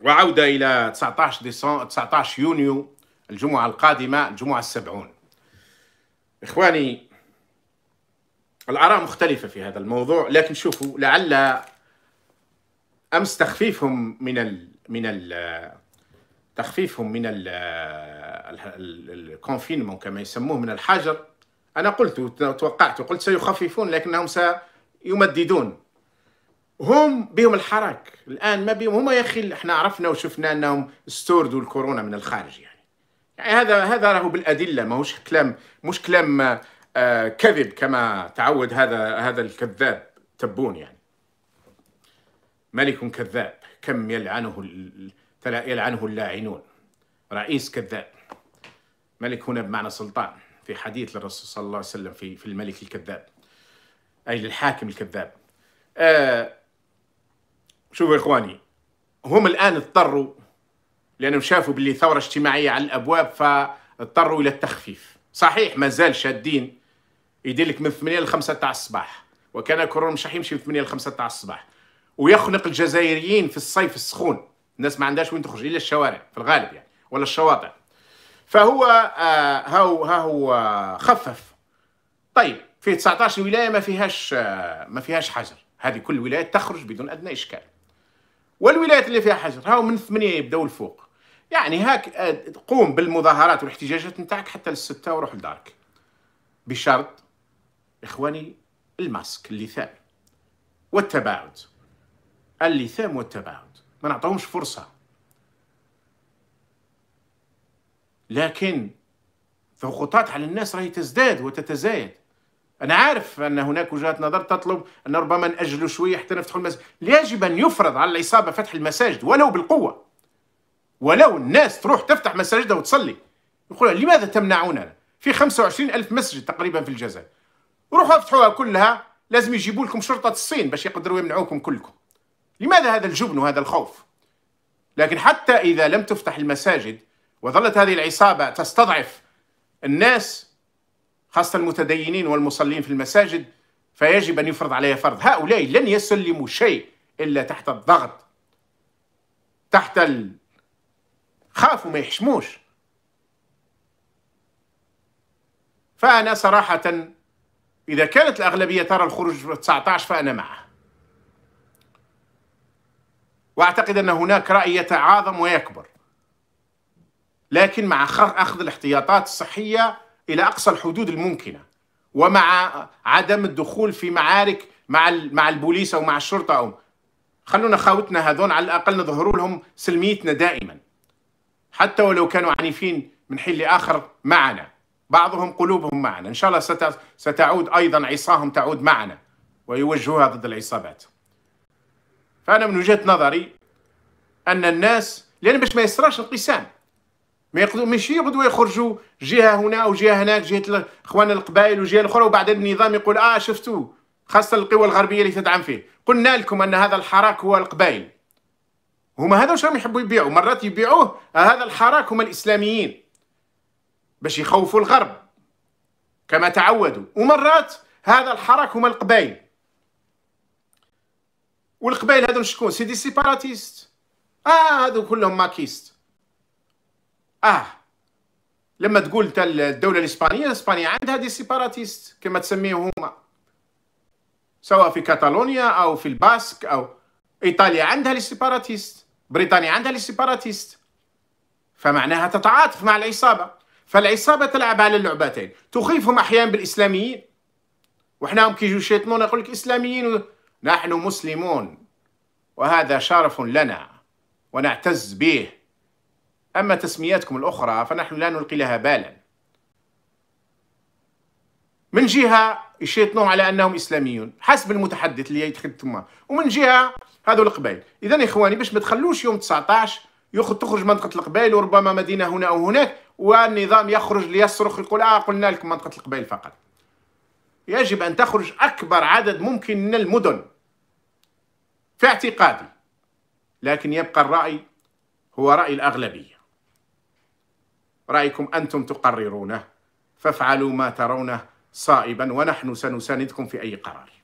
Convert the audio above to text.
وعودة إلى 19 ديسمبر 19 يونيو الجمعة القادمة الجمعة السبعون إخواني الآراء مختلفة في هذا الموضوع لكن شوفوا لعل أمس تخفيفهم من ال من ال تخفيفهم من الكونفينمون كما يسموه من الحجر أنا قلت توقعت وقلت سيخففون لكنهم سيمددون هم بهم الحراك الان ما بهم هما يا اخي احنا عرفنا وشفنا انهم استوردوا الكورونا من الخارج يعني يعني هذا هذا راهو بالادله ماهوش كلام مش كلام آه كذب كما تعود هذا هذا الكذاب تبون يعني ملك كذاب كم يلعنه يلعنه اللاعنون رئيس كذاب ملك هنا بمعنى سلطان في حديث للرسول صلى الله عليه وسلم في في الملك الكذاب اي للحاكم الكذاب آه شوفوا يا اخواني هم الان اضطروا لانهم شافوا باللي ثوره اجتماعيه على الابواب فاضطروا الى التخفيف صحيح مازال شادين لك من 8 ل 5 تاع الصباح وكان كورونا مش راح يمشي من 8 ل 5 تاع الصباح ويخنق الجزائريين في الصيف السخون الناس ما عندهاش وين تخرج الا الشوارع في الغالب يعني ولا الشواطئ فهو آه ها هو ها هو آه، خفف طيب في 19 ولايه ما فيهاش آه ما فيهاش حجر هذه كل ولايه تخرج بدون ادنى اشكال والولايات اللي فيها حجر هاو من ثمانية يبداو الفوق يعني هاك آه، قوم بالمظاهرات والاحتجاجات نتاعك حتى للستة وروح لدارك بشرط إخواني الماسك اللثام والتباعد اللثام والتباعد ما نعطوهمش فرصة لكن ضغوطات على الناس راهي تزداد وتتزايد أنا عارف أن هناك وجهات نظر تطلب أن ربما نأجلوا شوية حتى نفتحوا المساجد يجب أن يفرض على العصابة فتح المساجد ولو بالقوة ولو الناس تروح تفتح مساجدها وتصلي يقول لماذا تمنعوننا في 25 ألف مسجد تقريبا في الجزائر روحوا افتحوها كلها لازم يجيبوا لكم شرطة الصين باش يقدروا يمنعوكم كلكم لماذا هذا الجبن وهذا الخوف لكن حتى إذا لم تفتح المساجد وظلت هذه العصابة تستضعف الناس خاصة المتدينين والمصلين في المساجد فيجب أن يفرض عليها فرض هؤلاء لن يسلموا شيء إلا تحت الضغط تحت ال... خافوا ما يحشموش فأنا صراحة إذا كانت الأغلبية ترى الخروج 19 فأنا معه وأعتقد أن هناك رأي يتعاظم ويكبر لكن مع أخذ الاحتياطات الصحية الى اقصى الحدود الممكنه ومع عدم الدخول في معارك مع مع البوليس او مع الشرطه او خلونا خاوتنا هذون على الاقل نظهروا لهم سلميتنا دائما حتى ولو كانوا عنيفين من حين لاخر معنا بعضهم قلوبهم معنا ان شاء الله ستعود ايضا عصاهم تعود معنا ويوجهوها ضد العصابات فانا من وجهه نظري ان الناس لان باش ما يصراش انقسام ما يقدروا ماشي يقدروا يخرجوا جهه هنا او جهه هناك جهه اخوان القبائل وجهه الاخرى وبعد النظام يقول اه شفتوا خاصه القوى الغربيه اللي تدعم فيه قلنا لكم ان هذا الحراك هو القبائل هما هذا واش راهم يحبوا يبيعوا مرات يبيعوه آه، هذا الحراك هما الاسلاميين باش يخوفوا الغرب كما تعودوا ومرات هذا الحراك هما القبائل والقبائل هذو شكون سيدي سيباراتيست اه هذو كلهم ماكيست اه لما تقول تاع الدوله الاسبانيه اسبانيا عندها دي سيباراتيست كما تسميهم هما سواء في كاتالونيا او في الباسك او ايطاليا عندها لي سيباراتيست بريطانيا عندها لي سيباراتيست فمعناها تتعاطف مع العصابه فالعصابه تلعب على اللعبتين تخيفهم احيانا بالاسلاميين وحنا هم كي يجوا يشيطنونا يقول لك اسلاميين نحن مسلمون وهذا شرف لنا ونعتز به أما تسمياتكم الأخرى فنحن لا نلقي لها بالا من جهة يشيطنوهم على أنهم إسلاميون حسب المتحدث اللي يتخذ تما ومن جهة هذو القبائل إذا إخواني باش ما تخلوش يوم 19 يخرج تخرج منطقة القبائل وربما مدينة هنا أو هناك والنظام يخرج ليصرخ يقول آه قلنا لكم منطقة القبائل فقط يجب أن تخرج أكبر عدد ممكن من المدن في اعتقادي لكن يبقى الرأي هو رأي الأغلبية رايكم انتم تقررونه فافعلوا ما ترونه صائبا ونحن سنساندكم في اي قرار